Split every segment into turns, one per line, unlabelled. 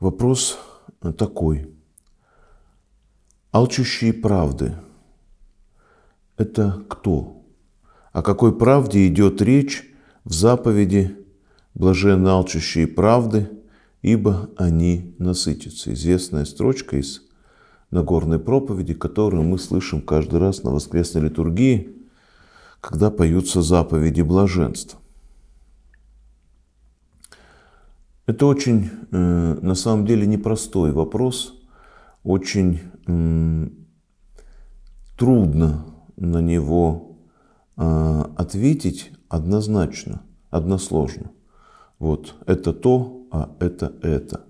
Вопрос такой. Алчущие правды – это кто? О какой правде идет речь в заповеди «Блаженно алчущие правды, ибо они насытятся» – известная строчка из Нагорной проповеди, которую мы слышим каждый раз на воскресной литургии, когда поются заповеди блаженства. Это очень, э, на самом деле, непростой вопрос, очень трудно на него а, ответить однозначно, односложно. Вот это то, а это это.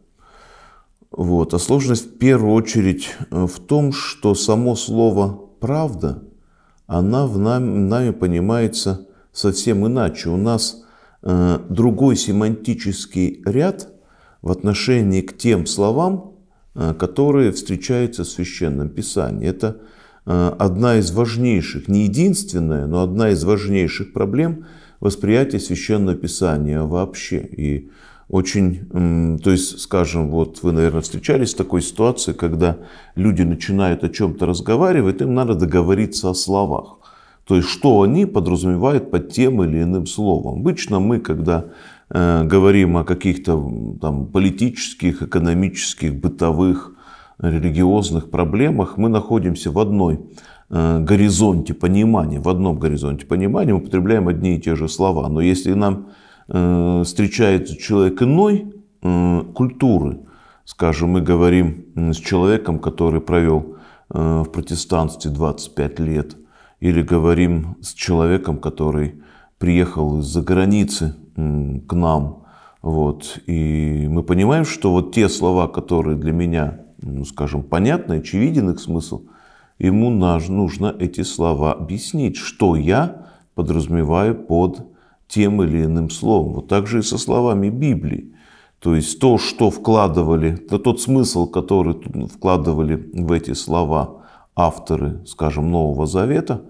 Вот. А сложность в первую очередь э, в том, что само слово «правда», она в нами, нами понимается совсем иначе. У нас Э, другой семантический ряд в отношении к тем словам, э, которые встречаются в Священном Писании. Это э, одна из важнейших, не единственная, но одна из важнейших проблем восприятия Священного Писания вообще. И очень, то есть, скажем, вот вы, наверное, встречались с такой ситуацией, когда люди начинают о чем-то разговаривать, им надо договориться о словах. То есть, что они подразумевают под тем или иным словом. Обычно мы, когда э, говорим о каких-то там, политических, экономических, бытовых, религиозных проблемах, мы находимся в одной э, горизонте понимания, в одном горизонте понимания, мы употребляем одни и те же слова. Но если нам э, встречается человек иной э, культуры, скажем, мы говорим с человеком, который провел э, в протестантстве 25 лет – или говорим с человеком, который приехал из-за границы к нам. Вот. И мы понимаем, что вот те слова, которые для меня, ну, скажем, понятны, очевиден их смысл, ему наш, нужно эти слова объяснить, что я подразумеваю под тем или иным словом. Вот так же и со словами Библии. То есть то, что вкладывали, то тот смысл, который вкладывали в эти слова – авторы, скажем, Нового Завета,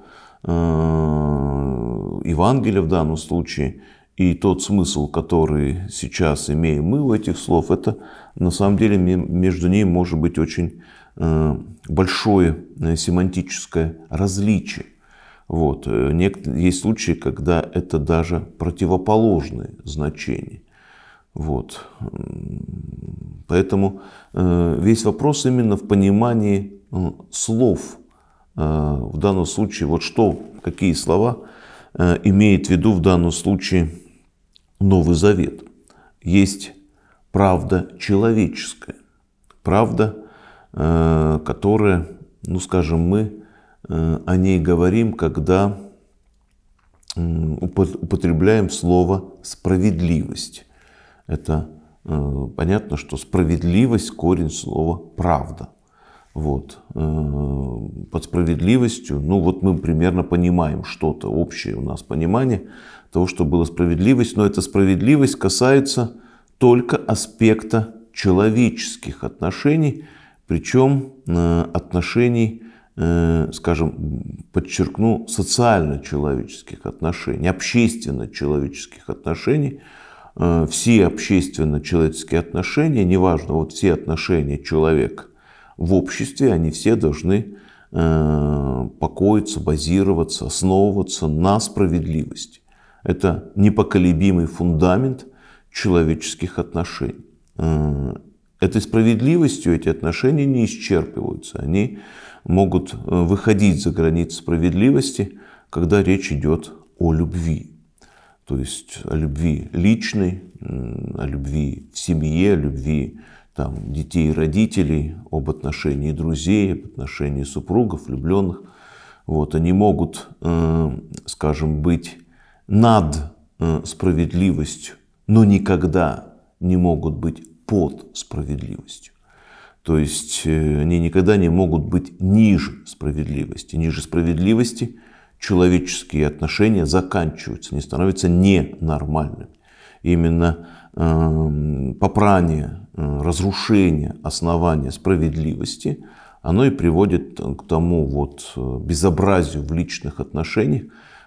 э, Евангелия в данном случае, и тот смысл, который сейчас имеем мы у этих слов, это на самом деле между ними может быть очень э, большое э, семантическое различие. Вот. Есть случаи, когда это даже противоположные значения. Вот. Поэтому весь вопрос именно в понимании слов. Э, в данном случае, вот что, какие слова э, имеет в виду в данном случае Новый Завет. Есть правда человеческая, правда, э, которая, ну скажем, мы о ней говорим, когда употребляем слово справедливость. Это понятно, что справедливость корень слова правда. Вот. Э, под справедливостью, ну вот мы примерно понимаем что-то, общее у нас понимание того, что было справедливость, но эта справедливость касается только аспекта человеческих отношений, причем э, отношений, э, скажем, подчеркну, социально-человеческих отношений, общественно-человеческих отношений, все общественно-человеческие отношения, неважно, вот все отношения человека в обществе, они все должны э, покоиться, базироваться, основываться на справедливости. Это непоколебимый фундамент человеческих отношений. Э, этой справедливостью эти отношения не исчерпываются. Они могут э, выходить за границы справедливости, когда речь идет о любви. То есть о любви личной, о любви в семье, о любви там, детей и родителей, об отношении друзей, об отношении супругов, влюбленных. Вот, они могут, э, скажем, быть над э, справедливостью, но никогда не могут быть под справедливостью. То есть э, они никогда не могут быть ниже справедливости. Ниже справедливости человеческие отношения заканчиваются, они становятся ненормальными. Именно Эм, попрание, э, разрушение основания справедливости, оно и приводит к тому вот э, безобразию в личных отношениях,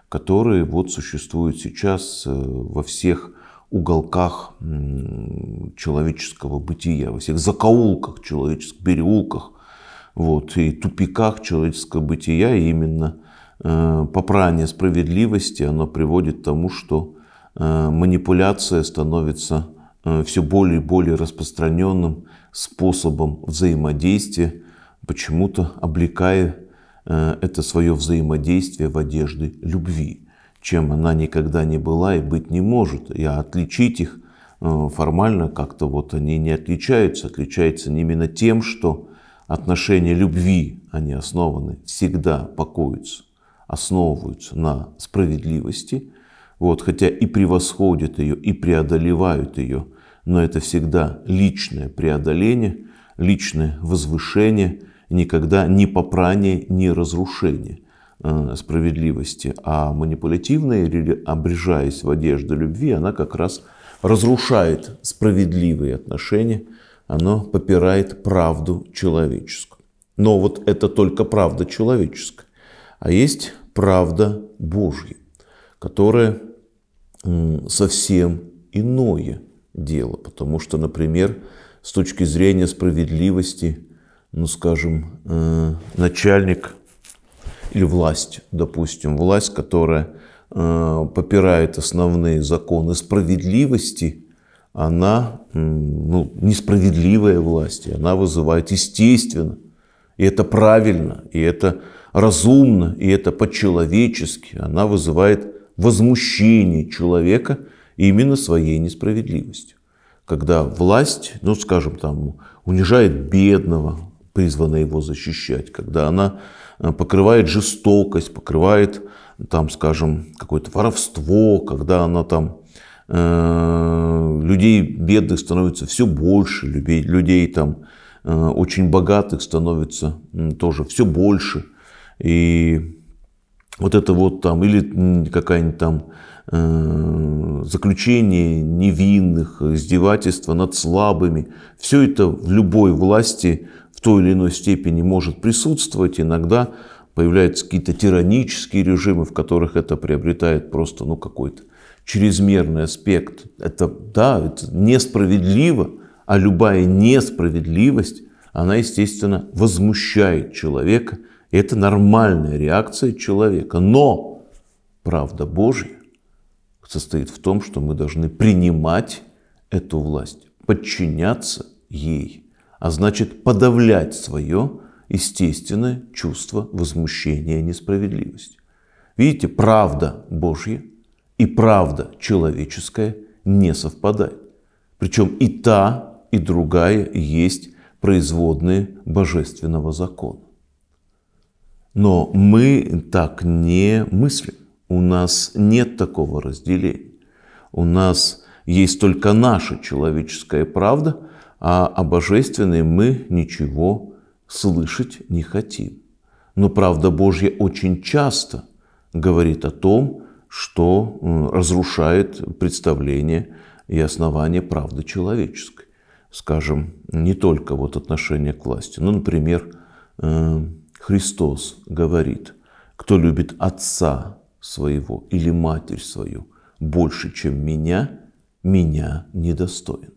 которые вот существуют сейчас э, во всех уголках человеческого бытия, во всех закоулках человеческих, переулках вот, и тупиках человеческого бытия. И именно попрание справедливости, оно приводит к тому, что Э, манипуляция становится э, все более и более распространенным способом взаимодействия, почему-то облекая э, это свое взаимодействие в одежды любви, чем она никогда не была и быть не может. Я отличить их формально как-то вот они не отличаются. Отличаются именно тем, что отношения любви, они основаны, всегда покоятся, основываются на справедливости – вот, хотя и превосходят ее, и преодолевают ее, но это всегда личное преодоление, личное возвышение, никогда не попрание, не разрушение э, справедливости, а манипулятивная, обрежаясь в одежду любви, она как раз разрушает справедливые отношения, она попирает правду человеческую. Но вот это только правда человеческая, а есть правда Божья, которая совсем иное дело, потому что, например, с точки зрения справедливости, ну, скажем, э, начальник или власть, допустим, власть, которая э, попирает основные законы справедливости, она ну, несправедливая власть, она вызывает естественно, и это правильно, и это разумно, и это по-человечески, она вызывает возмущение человека именно своей несправедливостью. Когда власть, ну скажем там, унижает бедного, призвана его защищать, когда она э, покрывает жестокость, покрывает там, скажем, какое-то воровство, когда она там э, людей бедных становится все больше, людей, людей там э, очень богатых становится тоже все больше. И вот это вот там, или какая-нибудь там э, заключение невинных, издевательства над слабыми. Все это в любой власти в той или иной степени может присутствовать. Иногда появляются какие-то тиранические режимы, в которых это приобретает просто ну, какой-то чрезмерный аспект. Это, да, это несправедливо, а любая несправедливость, она, естественно, возмущает человека – это нормальная реакция человека. Но правда Божья состоит в том, что мы должны принимать эту власть, подчиняться ей, а значит подавлять свое естественное чувство возмущения и несправедливости. Видите, правда Божья и правда человеческая не совпадают, Причем и та, и другая есть производные божественного закона. Но мы так не мыслим. У нас нет такого разделения. У нас есть только наша человеческая правда, а о божественной мы ничего слышать не хотим. Но правда Божья очень часто говорит о том, что э, разрушает представление и основание правды человеческой. Скажем, не только вот отношение к власти, но, например, э, Христос говорит, кто любит отца своего или матерь свою больше, чем меня, меня недостоин.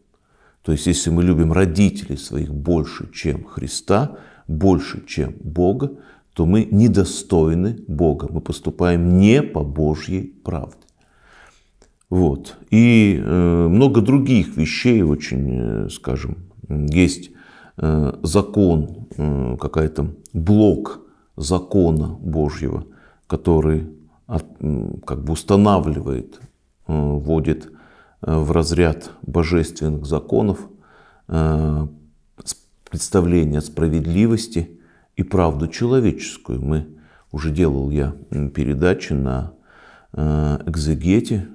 То есть, если мы любим родителей своих больше, чем Христа, больше, чем Бога, то мы недостойны Бога, мы поступаем не по Божьей правде. Вот. И э, много других вещей очень, э, скажем, есть Э, закон, э, какая-то блок закона Божьего, который как бы устанавливает, э, вводит в разряд божественных законов представление справедливости и правду человеческую. Мы уже делал я передачи на экзегете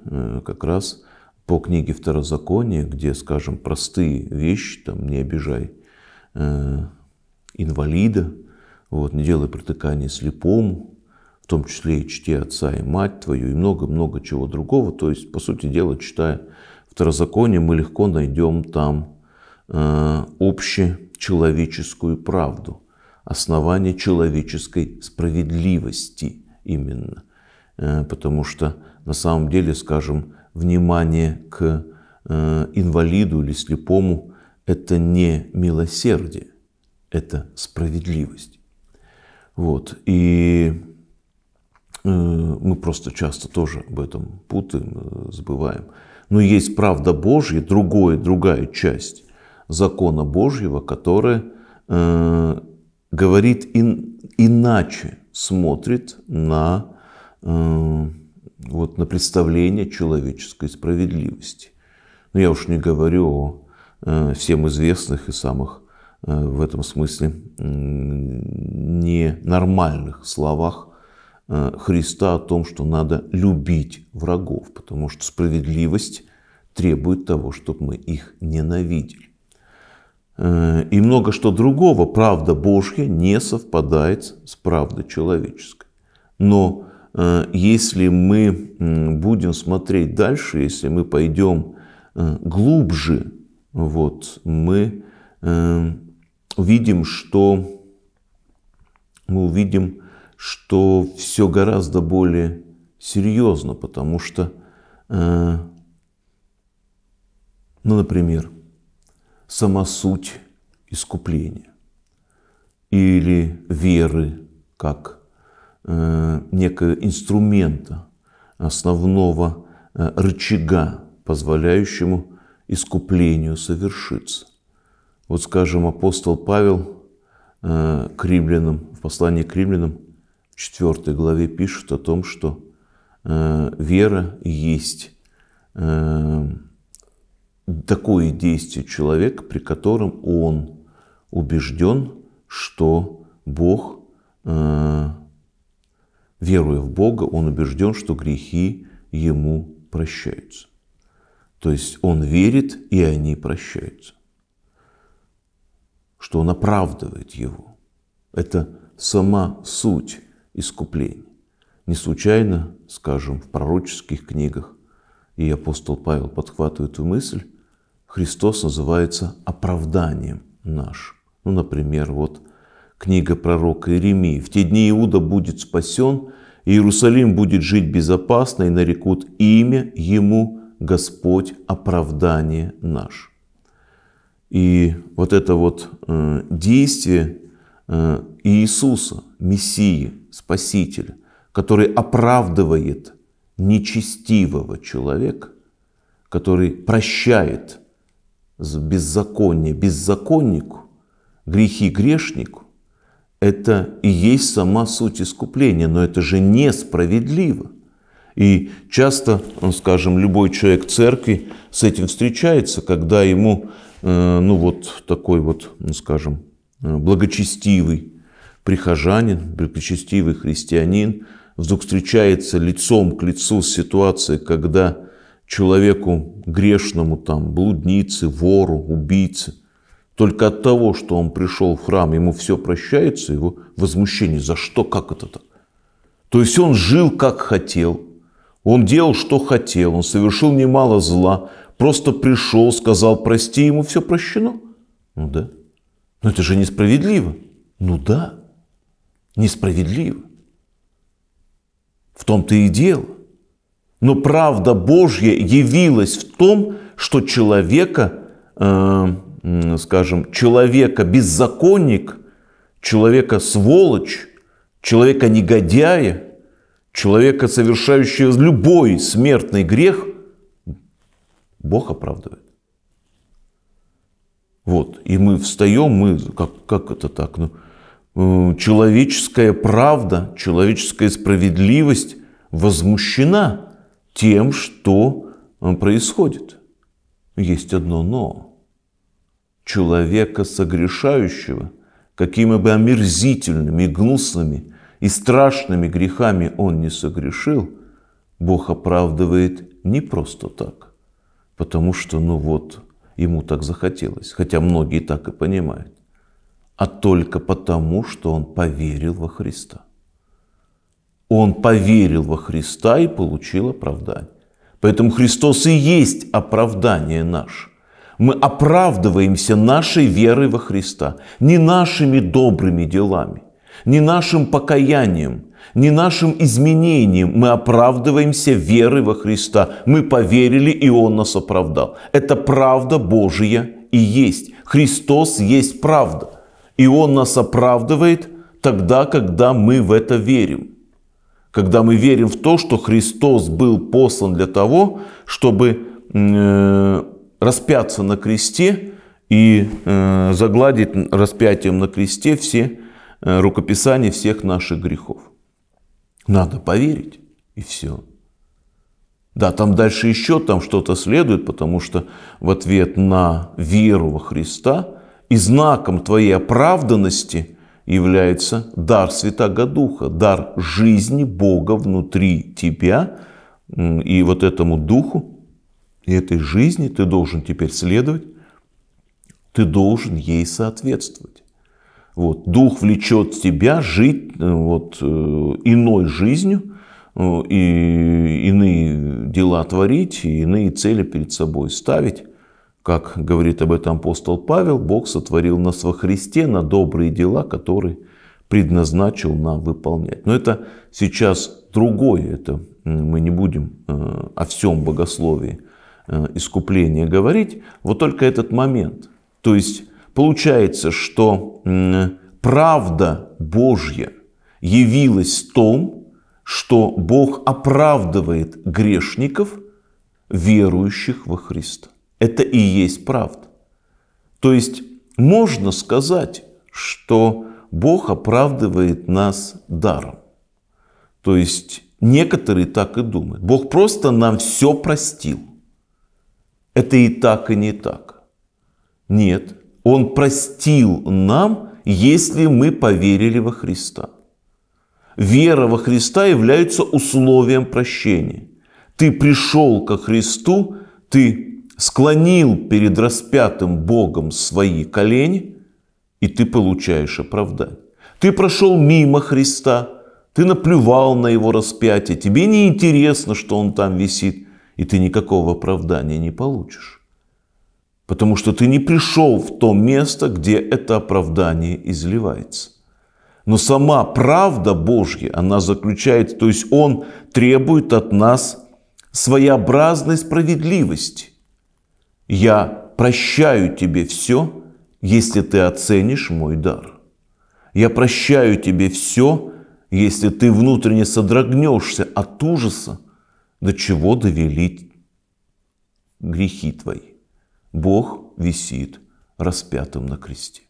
как раз по книге Второзакония, где, скажем, простые вещи, там, не обижай Э, инвалида, вот, не делай протыкания слепому, в том числе и чти отца и мать твою, и много-много чего другого. То есть, по сути дела, читая второзаконие, мы легко найдем там э, общечеловеческую правду, основание человеческой справедливости именно. Э, потому что, на самом деле, скажем, внимание к э, инвалиду или слепому это не милосердие, это справедливость. Вот. И э, мы просто часто тоже об этом путаем, э, забываем. Но есть правда Божья, другое, другая часть закона Божьего, которая э, говорит ин, иначе, смотрит на, э, вот, на представление человеческой справедливости. Но я уж не говорю о Э, всем известных и самых э, в этом смысле ненормальных словах э, Христа о том, что надо любить врагов, потому что справедливость требует того, чтобы мы их ненавидели. И много что другого, правда Божья не совпадает с правдой человеческой. Но если мы будем смотреть дальше, если мы пойдем глубже вот, мы э, увидим, что мы увидим, что все гораздо более серьезно, потому что, э, ну, например, сама суть искупления или веры как э, некого инструмента, основного э, рычага, позволяющему искуплению совершится. Вот, скажем, апостол Павел э, к римлянам, в послании к римлянам в 4 главе пишет о том, что э, вера есть э, такое действие человека, при котором он убежден, что Бог, веруя в Бога, он убежден, что грехи ему прощаются. То есть он верит, и они прощаются. Что он оправдывает его. Это сама суть искупления. Не случайно, скажем, в пророческих книгах, и апостол Павел подхватывает эту мысль, Христос называется оправданием наш. Ну, например, вот книга пророка Иеремии. «В те дни Иуда будет спасен, Иерусалим будет жить безопасно, и нарекут имя ему Господь оправдание наш. И вот это вот э, действие э, Иисуса, Мессии, Спасителя, который оправдывает нечестивого человека, который прощает беззаконие беззаконнику, грехи грешнику, это и есть сама суть искупления, но это же несправедливо – и часто, ну, скажем, любой человек церкви с этим встречается, когда ему, э, ну вот такой вот, ну, скажем, э, благочестивый прихожанин, благочестивый христианин вдруг встречается лицом к лицу с ситуацией, когда человеку грешному, там, блуднице, вору, убийце, только от того, что он пришел в храм, ему все прощается, его возмущение, за что, как это так? То есть он жил, как хотел – он делал, что хотел, он совершил немало зла, просто пришел, сказал «прости, ему все прощено». Ну да. Но это же несправедливо. Ну да, несправедливо. В том-то и дело. Но правда Божья явилась в том, что человека, э, скажем, человека беззаконник, человека сволочь, человека негодяя – человека, совершающего любой смертный грех, Бог оправдывает. Вот, и мы встаем, мы, как, как это так, ну, э, человеческая правда, человеческая справедливость возмущена тем, что э, происходит. Есть одно «но». Человека согрешающего, какими бы омерзительными и гнусными и страшными грехами он не согрешил, Бог оправдывает не просто так, потому что, ну вот, ему так захотелось, хотя многие так и понимают, а только потому, что он поверил во Христа. Он поверил во Христа и получил оправдание. Поэтому Христос и есть оправдание наше. Мы оправдываемся нашей верой во Христа, не нашими добрыми делами – ни нашим покаянием, ни нашим изменением мы оправдываемся верой во Христа. Мы поверили, и Он нас оправдал. Это правда Божия и есть. Христос есть правда. И Он нас оправдывает тогда, когда мы в это верим. Когда мы верим в то, что Христос был послан для того, чтобы э, распяться на кресте и э, загладить распятием на кресте все Э, рукописание всех наших грехов. Надо поверить, и все. Да, там дальше еще там что-то следует, потому что в ответ на веру во Христа и знаком твоей оправданности является дар Святаго Духа, дар жизни Бога внутри тебя. И вот этому Духу и этой жизни ты должен теперь следовать, ты должен ей соответствовать. Вот, дух влечет тебя жить э, вот, э, иной жизнью, э, и иные дела творить, и иные цели перед собой ставить. Как говорит об этом апостол Павел, Бог сотворил нас во Христе на добрые дела, которые предназначил нам выполнять. Но это сейчас другое, это мы не будем о всем богословии искупления говорить, вот только этот момент. То есть Получается, что правда Божья явилась в том, что Бог оправдывает грешников, верующих во Христа. Это и есть правда. То есть можно сказать, что Бог оправдывает нас даром. То есть некоторые так и думают. Бог просто нам все простил. Это и так, и не так. Нет, он простил нам, если мы поверили во Христа. Вера во Христа является условием прощения. Ты пришел ко Христу, ты склонил перед распятым Богом свои колени, и ты получаешь оправдание. Ты прошел мимо Христа, ты наплевал на его распятие, тебе не интересно, что он там висит, и ты никакого оправдания не получишь потому что ты не пришел в то место, где это оправдание изливается. Но сама правда Божья, она заключает, то есть Он требует от нас своеобразной справедливости. Я прощаю тебе все, если ты оценишь мой дар. Я прощаю тебе все, если ты внутренне содрогнешься от ужаса, до чего довели грехи твои. Бог висит распятым на кресте.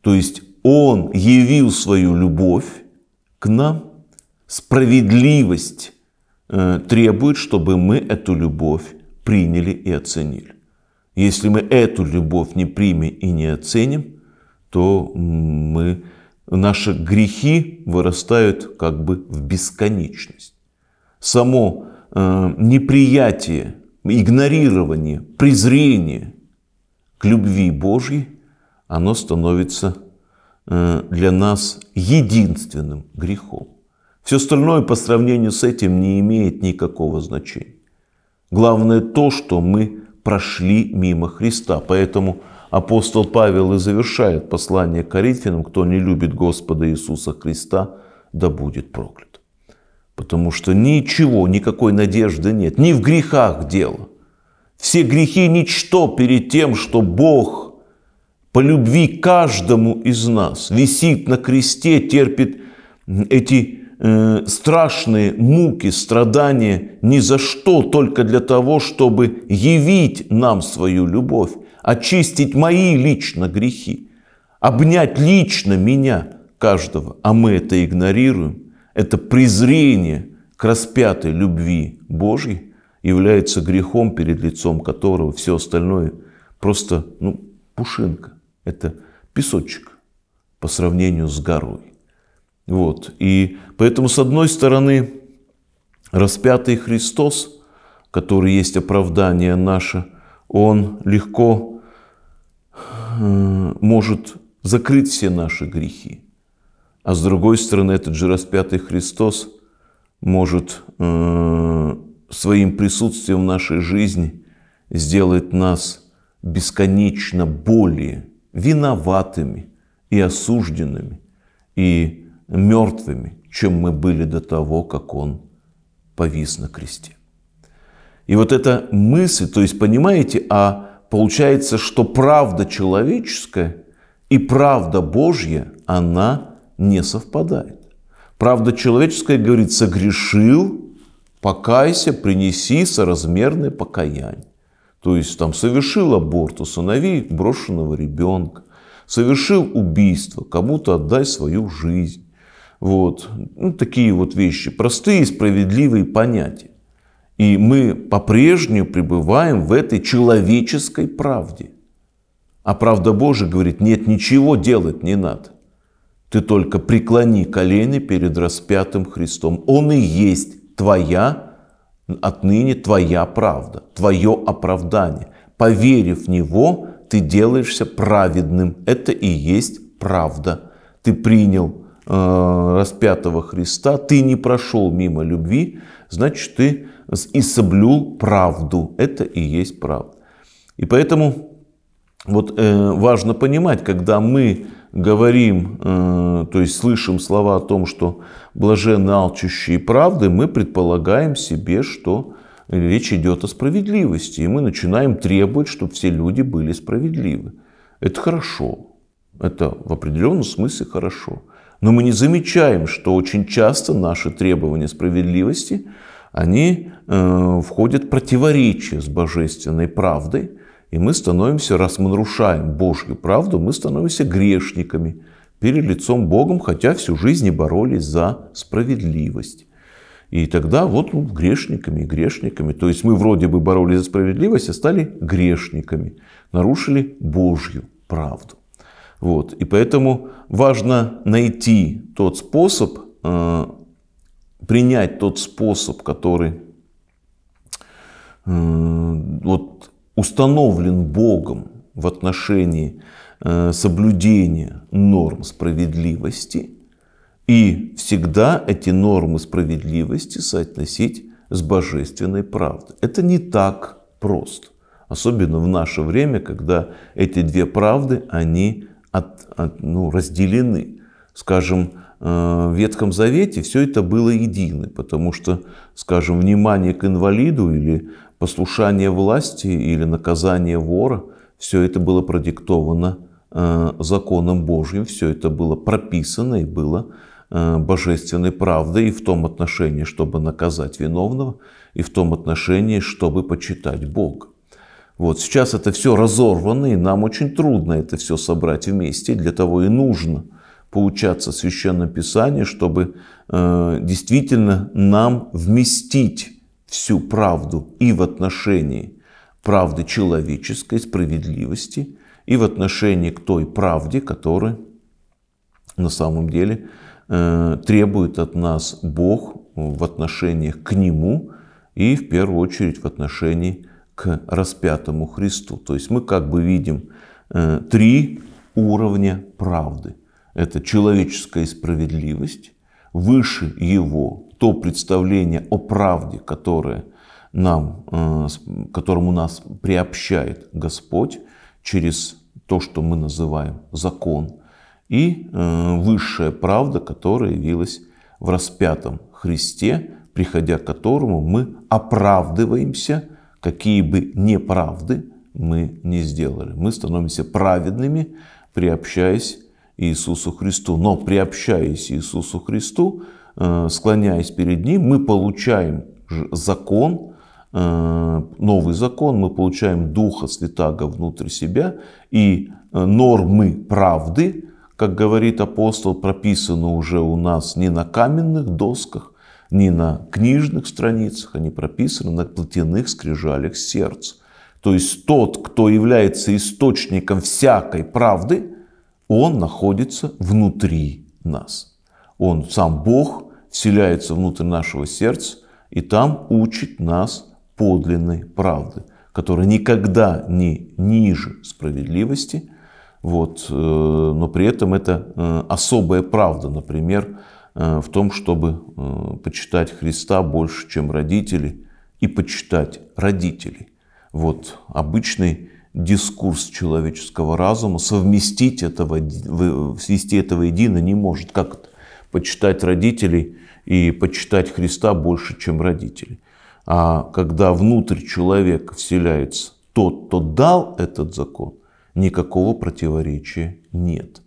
То есть Он явил свою любовь к нам, справедливость э, требует, чтобы мы эту любовь приняли и оценили. Если мы эту любовь не примем и не оценим, то мы, наши грехи вырастают как бы в бесконечность. Само э, неприятие игнорирование, презрение к любви Божьей, оно становится э, для нас единственным грехом. Все остальное по сравнению с этим не имеет никакого значения. Главное то, что мы прошли мимо Христа. Поэтому апостол Павел и завершает послание Коринфянам, кто не любит Господа Иисуса Христа, да будет проклят. Потому что ничего, никакой надежды нет. Не в грехах дело. Все грехи – ничто перед тем, что Бог по любви каждому из нас висит на кресте, терпит эти э, страшные муки, страдания ни за что, только для того, чтобы явить нам свою любовь, очистить мои лично грехи, обнять лично меня, каждого, а мы это игнорируем – это презрение к распятой любви Божьей является грехом, перед лицом которого все остальное просто ну, пушинка. Это песочек по сравнению с горой. Вот. И поэтому, с одной стороны, распятый Христос, который есть оправдание наше, он легко э, может закрыть все наши грехи. А с другой стороны, этот же распятый Христос может э, своим присутствием в нашей жизни сделать нас бесконечно более виноватыми и осужденными и мертвыми, чем мы были до того, как Он повис на кресте. И вот эта мысль, то есть понимаете, а получается, что правда человеческая и правда Божья, она не совпадает. Правда человеческая говорит, согрешил, покайся, принеси соразмерное покаяние. То есть там совершил аборт, усынови брошенного ребенка, совершил убийство, кому-то отдай свою жизнь. Вот. Ну, такие вот вещи, простые справедливые понятия. И мы по-прежнему пребываем в этой человеческой правде. А правда Божия говорит, нет, ничего делать не надо. Ты только преклони колени перед распятым Христом. Он и есть твоя, отныне твоя правда, твое оправдание. Поверив в Него, ты делаешься праведным. Это и есть правда. Ты принял э, распятого Христа, ты не прошел мимо любви, значит, ты и соблюл правду. Это и есть правда. И поэтому вот э, важно понимать, когда мы говорим, э, то есть слышим слова о том, что блаженны алчущие правды, мы предполагаем себе, что речь идет о справедливости. И мы начинаем требовать, чтобы все люди были справедливы. Это хорошо. Это в определенном смысле хорошо. Но мы не замечаем, что очень часто наши требования справедливости, они э, входят в противоречие с божественной правдой, и мы становимся, раз мы нарушаем Божью правду, мы становимся грешниками перед лицом Богом, хотя всю жизнь и боролись за справедливость. И тогда вот ну, грешниками, грешниками. То есть мы вроде бы боролись за справедливость, а стали грешниками. Нарушили Божью правду. Вот. И поэтому важно найти тот способ, э, принять тот способ, который э, вот установлен Богом в отношении э, соблюдения норм справедливости и всегда эти нормы справедливости соотносить с божественной правдой. Это не так просто. Особенно в наше время, когда эти две правды, они от, от, ну, разделены. Скажем, Э, в Ветхом Завете все это было едино, потому что, скажем, внимание к инвалиду или послушание власти или наказание вора, все это было продиктовано э, законом Божьим, все это было прописано и было э, божественной правдой и в том отношении, чтобы наказать виновного, и в том отношении, чтобы почитать Бога. Вот сейчас это все разорвано, и нам очень трудно это все собрать вместе, для того и нужно – поучаться Священное Писание, чтобы э, действительно нам вместить всю правду и в отношении правды человеческой, справедливости, и в отношении к той правде, которая на самом деле э, требует от нас Бог в отношениях к Нему и в первую очередь в отношении к распятому Христу. То есть мы как бы видим э, три уровня правды это человеческая справедливость, выше его то представление о правде, которое нам, э, которому нас приобщает Господь через то, что мы называем закон, и э, высшая правда, которая явилась в распятом Христе, приходя к которому мы оправдываемся, какие бы неправды мы не сделали. Мы становимся праведными, приобщаясь Иисусу Христу. Но приобщаясь Иисусу Христу, э, склоняясь перед Ним, мы получаем закон, э, новый закон, мы получаем Духа Святаго внутрь себя и э, нормы правды, как говорит апостол, прописаны уже у нас не на каменных досках, не на книжных страницах, они прописаны на плотяных скрижалях сердца. То есть тот, кто является источником всякой правды, он находится внутри нас. Он сам Бог вселяется внутрь нашего сердца и там учит нас подлинной правды, которая никогда не ниже справедливости, вот, э, но при этом это э, особая правда, например, э, в том, чтобы почитать Христа больше, чем родители, и почитать родителей. Вот обычный дискурс человеческого разума, совместить этого, свести этого едино не может. Как это? Почитать родителей и почитать Христа больше, чем родителей. А когда внутрь человека вселяется тот, кто дал этот закон, никакого противоречия нет.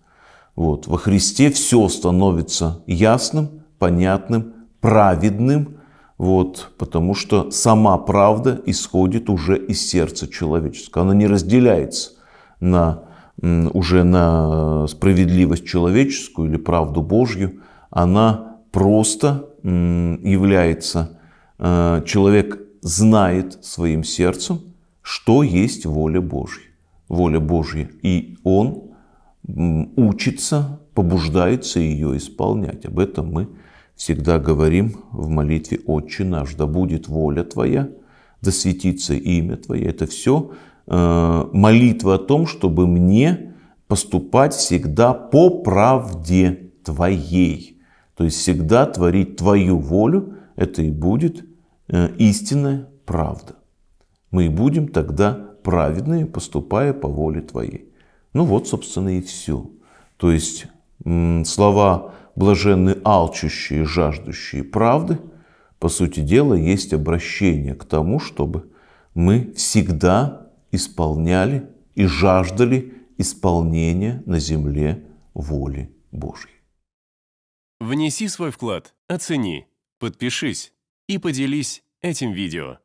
Вот. Во Христе все становится ясным, понятным, праведным, вот, потому что сама правда исходит уже из сердца человеческого. Она не разделяется на, уже на справедливость человеческую или правду Божью. Она просто является, э, человек знает своим сердцем, что есть воля Божья. Воля Божья. И он учится, побуждается ее исполнять. Об этом мы всегда говорим в молитве «Отче наш, да будет воля Твоя, да светится имя Твое». Это все э, молитва о том, чтобы мне поступать всегда по правде Твоей. То есть всегда творить Твою волю, это и будет э, истинная правда. Мы и будем тогда праведные, поступая по воле Твоей. Ну вот, собственно, и все. То есть слова блаженны алчущие жаждущие правды, по сути дела, есть обращение к тому, чтобы мы всегда исполняли и жаждали исполнения на земле воли Божьей. Внеси свой вклад, оцени, подпишись и поделись этим видео.